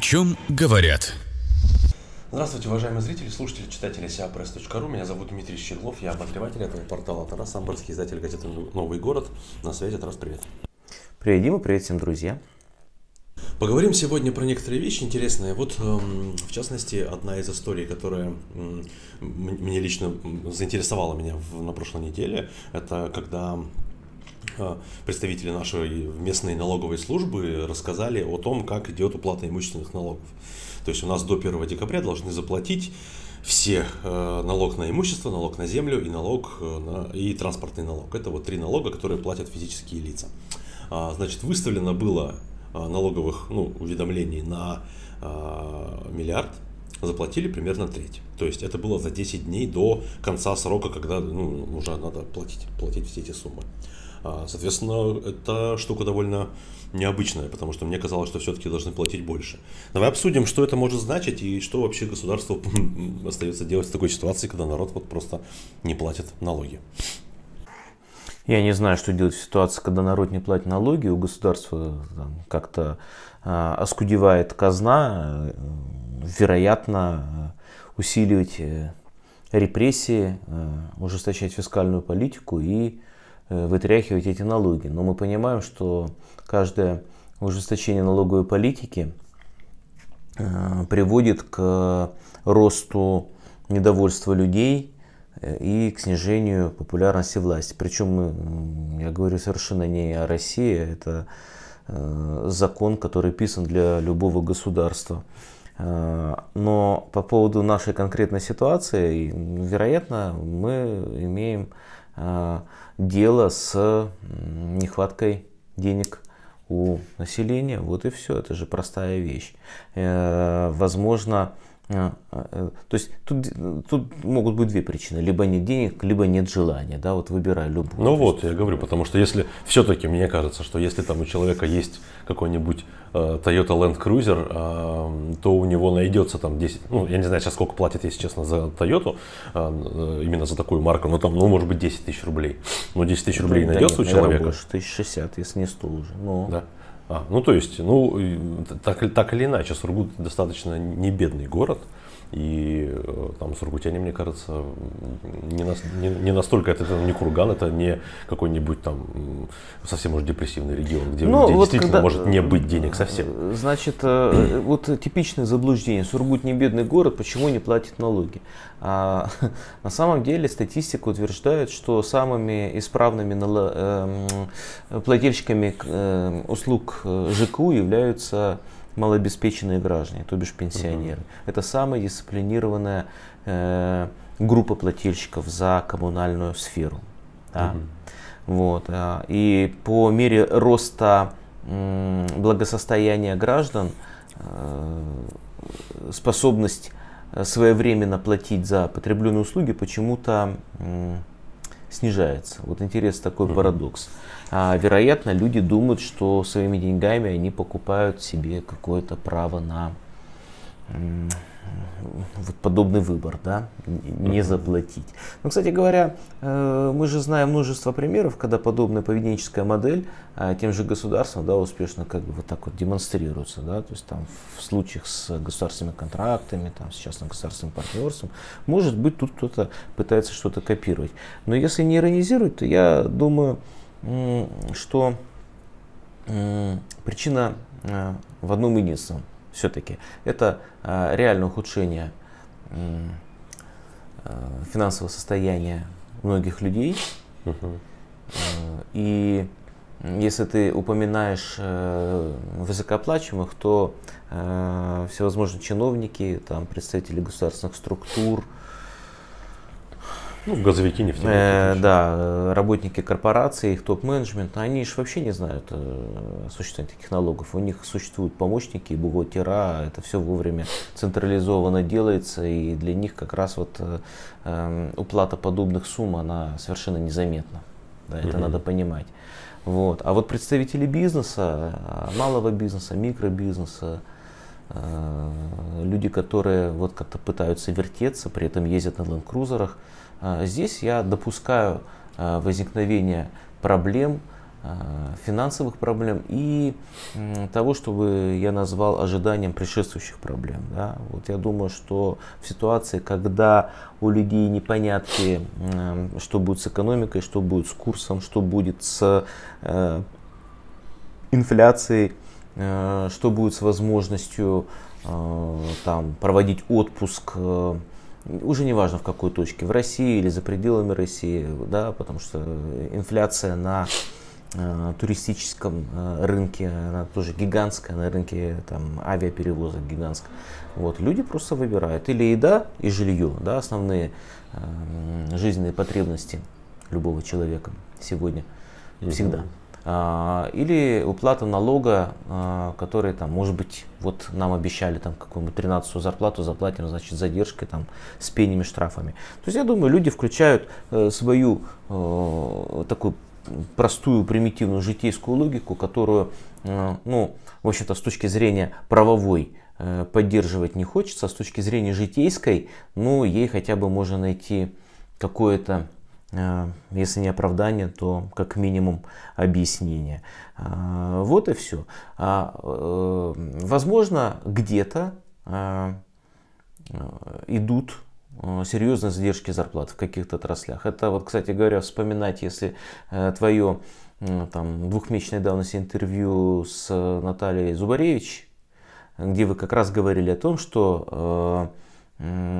чем говорят? Здравствуйте, уважаемые зрители, слушатели, читатели siapress.ru. Меня зовут Дмитрий Щеглов, я обозреватель этого портала Тарас Амбарский, издатель газеты «Новый город». На связи, Тарас, привет. Привет, Дима, привет всем, друзья. Поговорим сегодня про некоторые вещи интересные. Вот, эм, в частности, одна из историй, которая мне лично заинтересовала меня на прошлой неделе, это когда а, представители нашей местной налоговой службы рассказали о том, как идет уплата имущественных налогов. То есть у нас до 1 декабря должны заплатить все э, налог на имущество, налог на землю и налог э, на, и транспортный налог. Это вот три налога, которые платят физические лица. А, значит, выставлено было а, налоговых ну, уведомлений на миллиард, заплатили примерно треть. То есть это было за 10 дней до конца срока, когда ну, уже надо платить, платить все эти суммы. А, соответственно, эта штука довольно необычная, потому что мне казалось, что все-таки должны платить больше. Давай обсудим, что это может значить и что вообще государство остается делать в такой ситуации, когда народ вот просто не платит налоги. Я не знаю, что делать в ситуации, когда народ не платит налоги, у государства э, как-то э, оскудевает казна, э, вероятно, усиливать репрессии, ужесточать фискальную политику и Э, вытряхивать эти налоги. Но мы понимаем, что каждое ужесточение налоговой политики э, приводит к росту недовольства людей э, и к снижению популярности власти. Причем я говорю совершенно не о России, это закон, который писан для любого государства. Но по поводу нашей конкретной ситуации, вероятно, мы имеем Э, дело с нехваткой денег у населения. Вот и все. Это же простая вещь. Э, возможно, а, а, э, то есть тут, тут могут быть две причины. Либо нет денег, либо нет желания. Да, вот выбираю любую. Ну вот, я говорю, потому что если все-таки, мне кажется, что если там у человека есть какой-нибудь э, Toyota Land Cruiser, э, то у него найдется там 10, ну я не знаю сейчас сколько платят, если честно, за Toyota, э, именно за такую марку, но там, ну может быть 10 тысяч рублей. Но 10 тысяч рублей да, найдется нет, у человека. Больше, 1060, если не 100 уже. Но... Да. А, ну, то есть, ну, так, так или иначе, Сургут достаточно небедный город. И э, там сургутяне, мне кажется, не, нас, не, не настолько это, это не курган, это не какой-нибудь там совсем уже депрессивный регион, где, ну, где вот действительно когда, может не быть денег совсем. Э, значит, э, вот типичное заблуждение. Сургут не бедный город, почему не платит налоги? А, на самом деле статистика утверждает, что самыми исправными нала- эм, плательщиками эм, услуг ЖКУ являются малообеспеченные граждане, то бишь пенсионеры. Угу. Это самая дисциплинированная э, группа плательщиков за коммунальную сферу. Да? Угу. Вот, э, и по мере роста э, благосостояния граждан э, способность э, своевременно платить за потребленные услуги почему-то э, снижается. Вот интересный такой mm-hmm. парадокс. А, вероятно, люди думают, что своими деньгами они покупают себе какое-то право на вот подобный выбор, да, не заплатить. Но, ну, кстати говоря, э, мы же знаем множество примеров, когда подобная поведенческая модель а, тем же государством, да, успешно как бы вот так вот демонстрируется, да, то есть там в случаях с государственными контрактами, там с частным государственным партнерством, может быть, тут кто-то пытается что-то копировать. Но если не иронизировать, то я думаю, что причина э, в одном единственном все-таки. Это а, реальное ухудшение Э, финансового состояния многих людей. Угу. И если ты упоминаешь э, высокооплачиваемых, то всевозможные чиновники, там, представители государственных структур, ну, газовики, нефтяники. Э, да, э, работники корпораций, их топ-менеджмент, они же вообще не знают э, о существовании таких налогов. У них существуют помощники, бухгалтера, это все вовремя централизованно делается, и для них как раз вот э, эм, уплата подобных сумм, она совершенно незаметна. Да, это mm надо понимать. Вот. А вот представители бизнеса, э, малого бизнеса, микробизнеса, люди, которые вот как-то пытаются вертеться, при этом ездят на ленд-крузерах, а здесь я допускаю э, возникновение проблем, э, финансовых проблем и того, чтобы я назвал ожиданием предшествующих проблем. Да? Вот я думаю, что в ситуации, когда у людей непонятки, что будет с экономикой, что будет с курсом, что будет с э, инфляцией, что будет с возможностью там, проводить отпуск уже не важно в какой точке, в России или за пределами России, да, потому что инфляция на э, туристическом э, рынке, она тоже гигантская, на рынке там, авиаперевозок гигантская. Вот, люди просто выбирают или еда и жилье, да, основные э, жизненные потребности любого человека сегодня, всегда. Mm-hmm. А, или уплата налога, а, который там, может быть, вот нам обещали там какую-нибудь 13 зарплату, заплатим, значит, задержкой там с пенями, штрафами. То есть, я думаю, люди включают э, свою э, такую простую, примитивную житейскую логику, которую, э, ну, в общем-то, с точки зрения правовой поддерживать не хочется, а с точки зрения житейской, ну, ей хотя бы можно найти какое-то а, если не оправдание, то как минимум объяснение. А, вот и все. А, э, возможно, где-то э, идут э, серьезные задержки зарплат в каких-то отраслях. Это вот, кстати говоря, вспоминать, если твое там, двухмесячной давности интервью с Натальей Зубаревич, где вы как раз говорили о том, что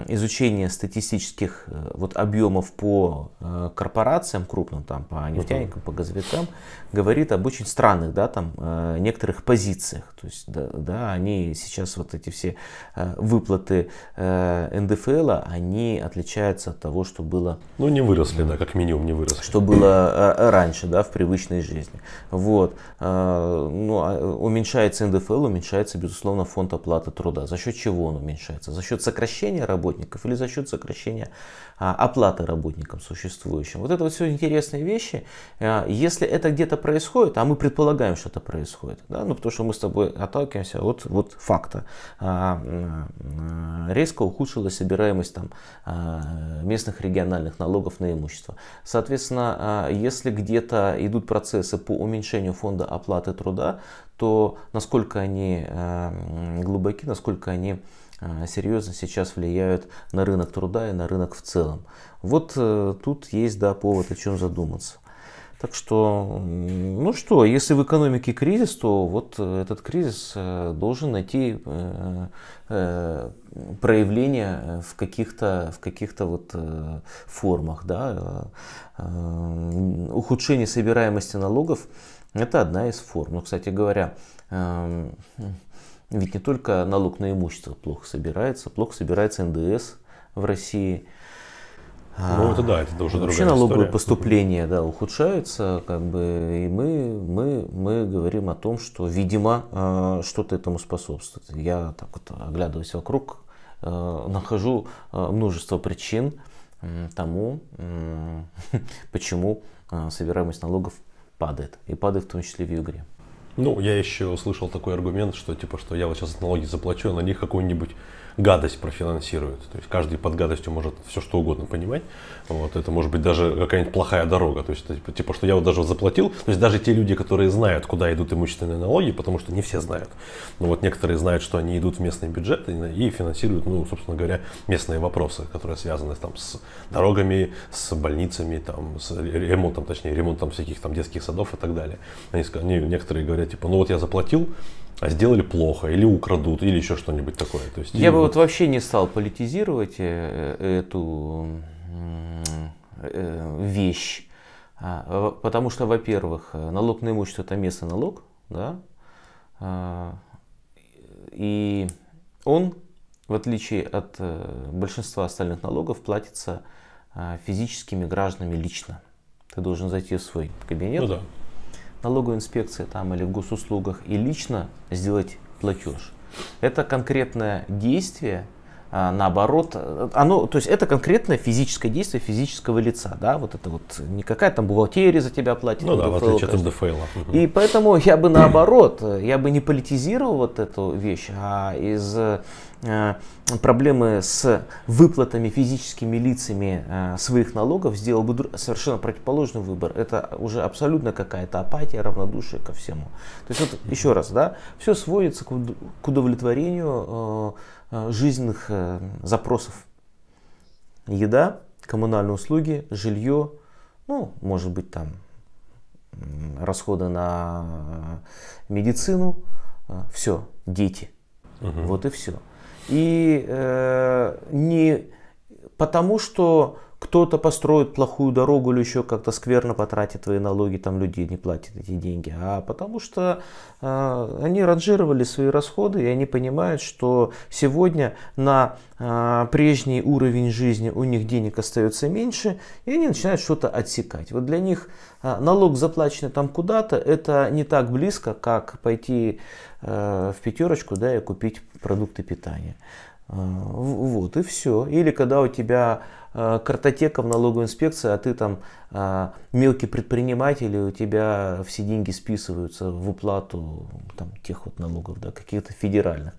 изучение статистических э, вот объемов по э, корпорациям крупным, там, по нефтяникам, по газовикам, говорит об очень странных, да, там, э, некоторых позициях. То есть, да, да, они сейчас вот эти все выплаты НДФЛ, они отличаются от того, что было... Ну, не выросли, да, как минимум не выросли. Что было раньше, да, в привычной жизни. Вот. Ну, а, уменьшается НДФЛ, уменьшается, безусловно, фонд оплаты труда. За счет чего он уменьшается? За счет сокращения сокращения работников или за счет сокращения а, оплаты работникам существующим. Вот это вот все интересные вещи. А, если это где-то происходит, а мы предполагаем, что это происходит, да, ну, потому что мы с тобой отталкиваемся от вот факта. А, резко ухудшилась собираемость там, местных региональных налогов на имущество. Соответственно, если где-то идут процессы по уменьшению фонда оплаты труда, то насколько они глубоки, насколько они а, серьезно сейчас влияют на рынок труда и на рынок в целом. Вот э, тут есть да, повод о чем задуматься. Так что, ну что, если в экономике кризис, то вот э, этот кризис э, должен найти проявление в каких-то в каких-то вот формах, да, ухудшение собираемости налогов это одна из форм. Ну, кстати говоря, эм, ведь не только налог на имущество плохо собирается, плохо собирается НДС в России. Ну, это да, это уже Вообще налоговые история. поступления да, ухудшаются, как бы, и мы, мы, мы говорим о том, что, видимо, э, что-то этому способствует. Я, так вот, оглядываясь вокруг, э, нахожу э, множество причин тому, почему собираемость налогов падает, и падает в том числе в Югре. Ну, я еще услышал такой аргумент, что типа, что я вот сейчас налоги заплачу, а на них какой-нибудь гадость профинансирует. То есть каждый под гадостью может все что угодно понимать. Вот, это может быть даже какая-нибудь плохая дорога. То есть типа, типа, что я вот даже заплатил. То есть даже те люди, которые знают, куда идут имущественные налоги, потому что не все знают. Но вот некоторые знают, что они идут в местный бюджет и, финансируют, ну, собственно говоря, местные вопросы, которые связаны там с дорогами, с больницами, там, с ремонтом, точнее, ремонтом всяких там детских садов и так далее. Они, они некоторые говорят, типа, ну вот я заплатил, а сделали плохо, или украдут, или еще что-нибудь такое. То есть, Я бы вот вообще не стал политизировать э, э, эту э, вещь, а, потому что, во-первых, налог на имущество это местный налог, да, а, и он, в отличие от большинства остальных налогов, платится а, физическими гражданами лично. Ты должен зайти в свой кабинет, ну, да налоговой инспекции там, или в госуслугах и лично сделать платеж. Это конкретное действие, а, наоборот, э, оно, то есть это конкретное физическое действие физического лица, да, вот это вот не какая там бухгалтерия за тебя платит. Ну да, ДФЛ, в отличие конечно. от ДФЛ. И поэтому я бы наоборот, э, я бы не политизировал вот эту вещь, а из э, Э, проблемы с выплатами физическими лицами э, своих налогов, сделал бы совершенно противоположный выбор. Это уже абсолютно какая-то апатия, равнодушие ко всему. То есть вот еще раз, да, все сводится к удовлетворению э, жизненных запросов. Еда, коммунальные услуги, жилье, ну, может быть, там расходы на медицину, все, дети. Угу. Вот и все. И э, не потому, что кто-то построит плохую дорогу или еще как-то скверно потратит твои налоги, там люди не платят эти деньги, а потому что э, они ранжировали свои расходы и они понимают, что сегодня на э, прежний уровень жизни у них денег остается меньше, и они начинают что-то отсекать. Вот для них а налог заплаченный там куда-то, это не так близко, как пойти э, в пятерочку да, и купить продукты питания. А, вот и все. Или когда у тебя э, картотека в налоговой инспекции, а ты там а, мелкий предприниматель, и у тебя все деньги списываются в уплату там, тех вот налогов, да, каких-то федеральных.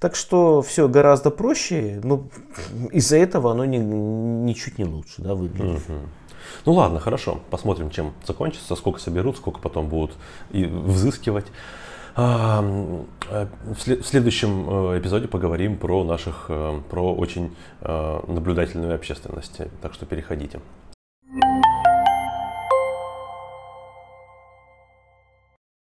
Так что все гораздо проще, но из-за этого оно ни, ничуть не лучше да, выглядит. Угу. Ну ладно, хорошо, посмотрим, чем закончится, сколько соберут, сколько потом будут и взыскивать. А, э, в следующем э, эпизоде поговорим про наших, э, про очень наблюдательную общественность. Так что переходите.